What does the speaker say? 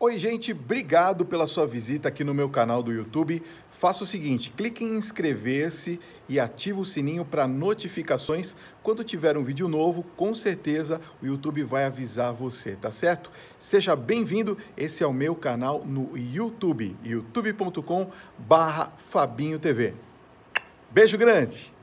Oi, gente, obrigado pela sua visita aqui no meu canal do YouTube. Faça o seguinte, clique em inscrever-se e ative o sininho para notificações. Quando tiver um vídeo novo, com certeza o YouTube vai avisar você, tá certo? Seja bem-vindo, esse é o meu canal no YouTube, youtube.com barra Fabinho TV. Beijo grande!